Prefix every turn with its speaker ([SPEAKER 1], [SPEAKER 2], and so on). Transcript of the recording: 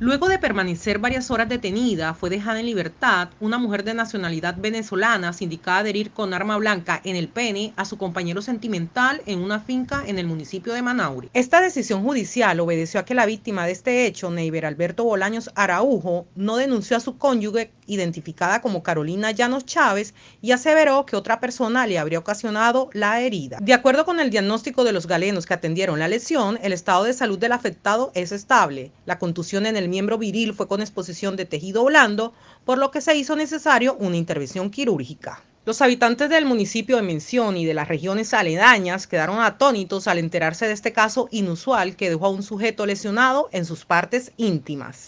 [SPEAKER 1] Luego de permanecer varias horas detenida, fue dejada en libertad una mujer de nacionalidad venezolana sindicada de herir con arma blanca en el pene a su compañero sentimental en una finca en el municipio de Manaure. Esta decisión judicial obedeció a que la víctima de este hecho, Neiber Alberto Bolaños Araujo, no denunció a su cónyuge identificada como Carolina Llanos Chávez y aseveró que otra persona le habría ocasionado la herida. De acuerdo con el diagnóstico de los galenos que atendieron la lesión, el estado de salud del afectado es estable. La contusión en el el miembro viril fue con exposición de tejido blando, por lo que se hizo necesario una intervención quirúrgica. Los habitantes del municipio de Mención y de las regiones aledañas quedaron atónitos al enterarse de este caso inusual que dejó a un sujeto lesionado en sus partes íntimas.